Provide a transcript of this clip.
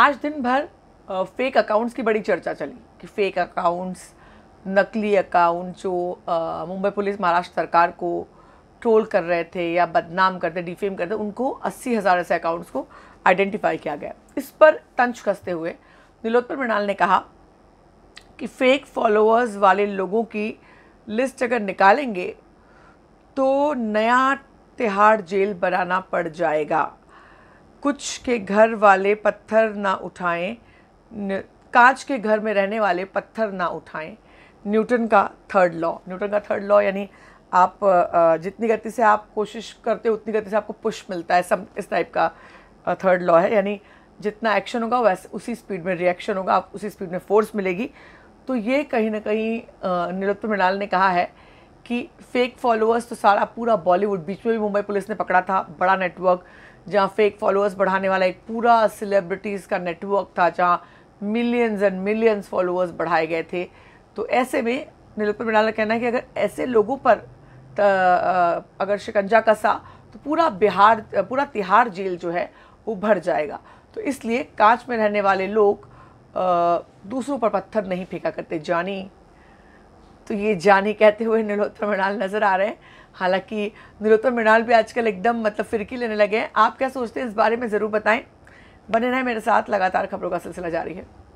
आज दिन भर फेक अकाउंट्स की बड़ी चर्चा चली कि फेक अकाउंट्स नकली अकाउंट जो मुंबई पुलिस महाराष्ट्र सरकार को ट्रोल कर रहे थे या बदनाम करते डिफेम करते उनको अस्सी हज़ार ऐसे अकाउंट्स को आइडेंटिफाई किया गया इस पर तंज कसते हुए नीलोत्पर मृणाल ने कहा कि फेक फॉलोअर्स वाले लोगों की लिस्ट अगर निकालेंगे तो नया तिहाड़ जेल बनाना पड़ जाएगा कुछ के घर वाले पत्थर ना उठाएं कांच के घर में रहने वाले पत्थर ना उठाएं न्यूटन का थर्ड लॉ न्यूटन का थर्ड लॉ यानी आप जितनी गति से आप कोशिश करते हो उतनी गति से आपको पुश मिलता है सम इस टाइप का थर्ड लॉ है यानी जितना एक्शन होगा वैसे उसी स्पीड में रिएक्शन होगा आप उसी स्पीड में फोर्स मिलेगी तो ये कहीं ना कहीं निरुत्व मृणाल ने कहा है कि फेक फॉलोअर्स तो सारा पूरा बॉलीवुड बीच में भी मुंबई पुलिस ने पकड़ा था बड़ा नेटवर्क जहाँ फेक फॉलोअर्स बढ़ाने वाला एक पूरा सेलिब्रिटीज़ का नेटवर्क था जहाँ मिलियंस एंड मिलियंस फॉलोअर्स बढ़ाए गए थे तो ऐसे में नीलोत्पल मिडाल का कहना है कि अगर ऐसे लोगों पर अगर शिकंजा कसा तो पूरा बिहार पूरा तिहाड़ जेल जो है वो भर जाएगा तो इसलिए कांच में रहने वाले लोग दूसरों पर पत्थर नहीं फेंका करते जानी तो ये जाने कहते हुए नीलोत्तर मृणाल नज़र आ रहे हैं हालांकि नीलोत्तर मृणाल भी आजकल एकदम मतलब फिरकी लेने लगे हैं आप क्या सोचते हैं इस बारे में ज़रूर बताएं बने रहें मेरे साथ लगातार खबरों का सिलसिला जारी है